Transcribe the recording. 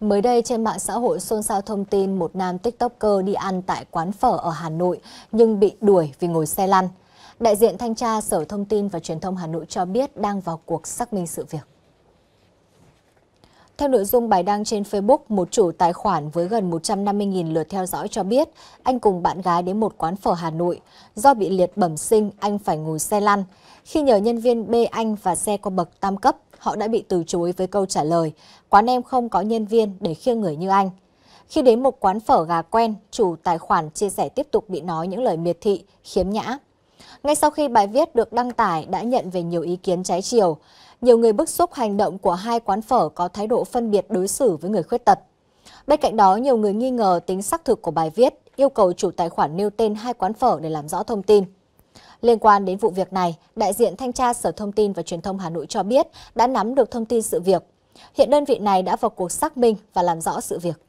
Mới đây trên mạng xã hội xôn xao thông tin một nam tiktoker đi ăn tại quán phở ở Hà Nội nhưng bị đuổi vì ngồi xe lăn. Đại diện thanh tra Sở Thông tin và Truyền thông Hà Nội cho biết đang vào cuộc xác minh sự việc. Theo nội dung bài đăng trên Facebook, một chủ tài khoản với gần 150.000 lượt theo dõi cho biết anh cùng bạn gái đến một quán phở Hà Nội. Do bị liệt bẩm sinh, anh phải ngồi xe lăn. Khi nhờ nhân viên bê anh và xe qua bậc tam cấp, họ đã bị từ chối với câu trả lời quán em không có nhân viên để khiêng người như anh. Khi đến một quán phở gà quen, chủ tài khoản chia sẻ tiếp tục bị nói những lời miệt thị, khiếm nhã. Ngay sau khi bài viết được đăng tải đã nhận về nhiều ý kiến trái chiều. Nhiều người bức xúc hành động của hai quán phở có thái độ phân biệt đối xử với người khuyết tật. Bên cạnh đó, nhiều người nghi ngờ tính xác thực của bài viết, yêu cầu chủ tài khoản nêu tên hai quán phở để làm rõ thông tin. Liên quan đến vụ việc này, đại diện thanh tra Sở Thông tin và Truyền thông Hà Nội cho biết đã nắm được thông tin sự việc. Hiện đơn vị này đã vào cuộc xác minh và làm rõ sự việc.